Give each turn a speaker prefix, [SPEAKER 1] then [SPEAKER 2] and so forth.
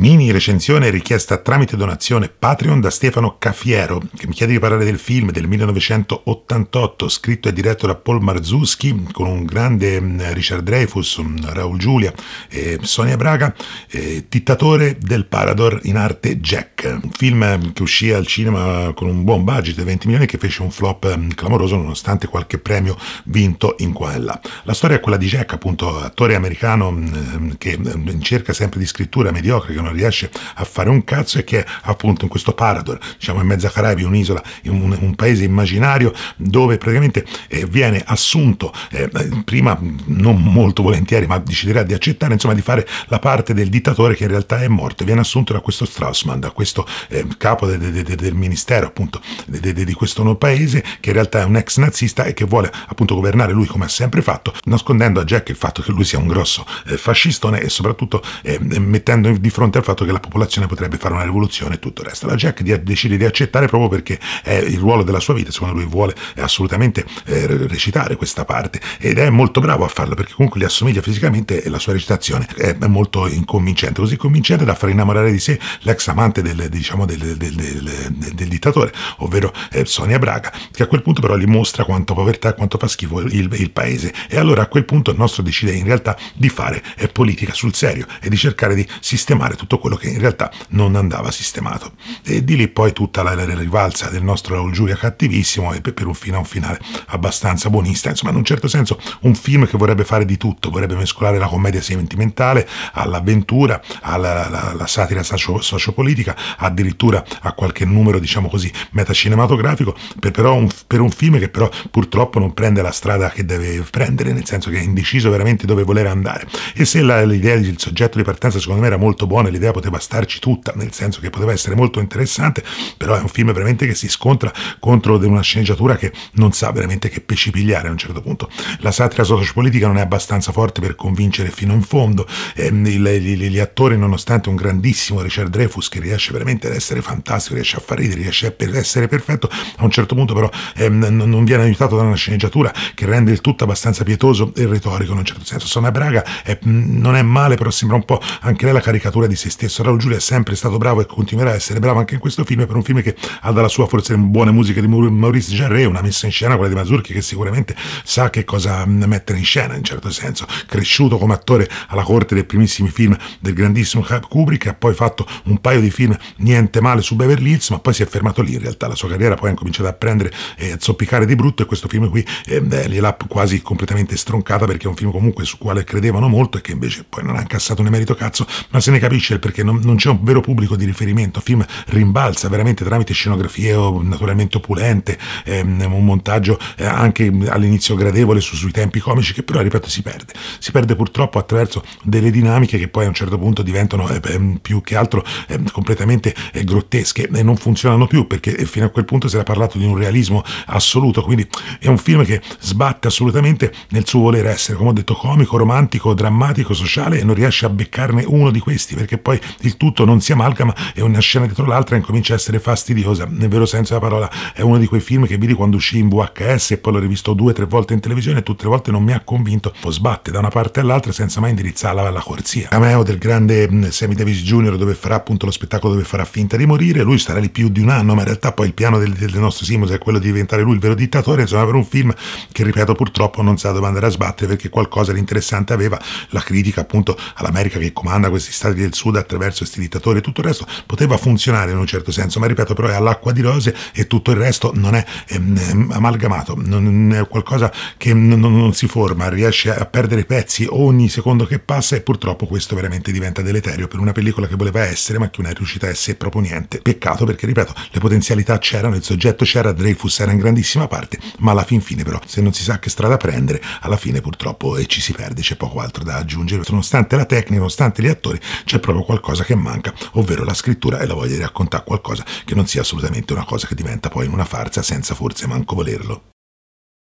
[SPEAKER 1] Mini recensione richiesta tramite donazione Patreon da Stefano Caffiero, che mi chiede di parlare del film del 1988, scritto e diretto da Paul Marzuschi, con un grande mm, Richard Dreyfus, mm, Raul Giulia e Sonia Braga, eh, dittatore del Parador in arte Jack un film che uscì al cinema con un buon budget, 20 milioni, che fece un flop mm, clamoroso nonostante qualche premio vinto in qua e là. La storia è quella di Jack, appunto, attore americano mm, mm, che cerca sempre di scrittura mediocre, che non riesce a fare un cazzo e che è appunto in questo parador, diciamo in mezzo a Caraibi, un'isola, un, un paese immaginario dove praticamente eh, viene assunto, eh, prima non molto volentieri, ma deciderà di accettare, insomma, di fare la parte del dittatore che in realtà è morto. Viene assunto da questo Straussman, da questo questo eh, capo de, de, de, del ministero appunto di questo nuovo paese che in realtà è un ex nazista e che vuole appunto governare lui come ha sempre fatto nascondendo a Jack il fatto che lui sia un grosso eh, fascistone e soprattutto eh, mettendo di fronte al fatto che la popolazione potrebbe fare una rivoluzione e tutto il resto. La Jack di, decide di accettare proprio perché è il ruolo della sua vita, secondo lui vuole eh, assolutamente eh, recitare questa parte ed è molto bravo a farlo perché comunque gli assomiglia fisicamente e la sua recitazione è molto inconvincente, così convincente da far innamorare di sé l'ex amante del, diciamo, del, del, del, del, dittatore, ovvero eh, Sonia Braga, che a quel punto però gli mostra quanto povertà, quanto fa schifo il, il paese. E allora a quel punto il nostro decide in realtà di fare eh, politica sul serio e di cercare di sistemare tutto quello che in realtà non andava sistemato. E di lì poi tutta la, la, la rivalsa del nostro Raul Giulia cattivissimo e per, un, fine, un finale abbastanza buonista. Insomma, in un certo senso un film che vorrebbe fare di tutto, vorrebbe mescolare la commedia sentimentale all'avventura, alla, alla, alla satira socio, sociopolitica, addirittura a qualche numero, diciamo così, metacinematografico, per, però un, per un film che però purtroppo non prende la strada che deve prendere, nel senso che è indeciso veramente dove voler andare. E se la, l'idea del soggetto di partenza secondo me era molto buona, l'idea poteva starci tutta, nel senso che poteva essere molto interessante, però è un film veramente che si scontra contro una sceneggiatura che non sa veramente che pesci pigliare a un certo punto. La satira sociopolitica non è abbastanza forte per convincere fino in fondo, ehm, gli, gli, gli attori nonostante un grandissimo Richard Dreyfus che riesce veramente veramente ad essere fantastico, riesce a far ridere, riesce a essere perfetto, a un certo punto però ehm, non viene aiutato da una sceneggiatura che rende il tutto abbastanza pietoso e retorico in un certo senso. Sonna Braga è, non è male, però sembra un po' anche lei la caricatura di se stesso. Raul Giulia è sempre stato bravo e continuerà a essere bravo anche in questo film, per un film che ha dalla sua forse buone musiche di Maurice Jarre, una messa in scena, quella di Mazurchi, che sicuramente sa che cosa mettere in scena in certo senso. Cresciuto come attore alla corte dei primissimi film del grandissimo Kubrick, ha poi fatto un paio di film niente male su Beverly Hills, ma poi si è fermato lì in realtà, la sua carriera poi ha cominciato a prendere e eh, a zoppicare di brutto e questo film qui ehm, eh, beh, gliel'ha quasi completamente stroncata perché è un film comunque su quale credevano molto e che invece poi non ha incassato un emerito cazzo, ma se ne capisce perché non, non c'è un vero pubblico di riferimento, film rimbalza veramente tramite scenografie naturalmente opulente, ehm, un montaggio eh, anche all'inizio gradevole su, sui tempi comici che però ripeto si perde, si perde purtroppo attraverso delle dinamiche che poi a un certo punto diventano eh, più che altro ehm, completamente assolutamente eh, grottesche e eh, non funzionano più perché eh, fino a quel punto si era parlato di un realismo assoluto, quindi è un film che sbatte assolutamente nel suo voler essere, come ho detto, comico, romantico, drammatico, sociale e non riesce a beccarne uno di questi perché poi il tutto non si amalgama e una scena dietro l'altra incomincia a essere fastidiosa, nel vero senso della parola, è uno di quei film che vidi quando uscì in VHS e poi l'ho rivisto due o tre volte in televisione e tutte le volte non mi ha convinto, poi sbatte da una parte all'altra senza mai indirizzarla alla corsia. Cameo del grande mm, Sammy Davis Jr. dove farà appunto lo spettacolo dove farà finta di morire, lui starà lì più di un anno, ma in realtà poi il piano del, del nostro Simus è quello di diventare lui il vero dittatore, insomma per un film che ripeto purtroppo non sa dove andare a sbattere perché qualcosa di interessante aveva la critica appunto all'America che comanda questi stati del sud attraverso questi dittatori e tutto il resto poteva funzionare in un certo senso, ma ripeto però è all'acqua di rose e tutto il resto non è ehm, ehm amalgamato, non è qualcosa che non, non si forma, riesce a perdere pezzi ogni secondo che passa e purtroppo questo veramente diventa deleterio per una pellicola che voleva essere ma che non è riuscita a essere interesse proprio niente. Peccato perché, ripeto, le potenzialità c'erano, il soggetto c'era, Dreyfus era in grandissima parte, ma alla fin fine però, se non si sa che strada prendere, alla fine purtroppo eh, ci si perde, c'è poco altro da aggiungere. Nonostante la tecnica, nonostante gli attori, c'è proprio qualcosa che manca, ovvero la scrittura e la voglia di raccontare qualcosa che non sia assolutamente una cosa che diventa poi una farsa senza forse manco volerlo.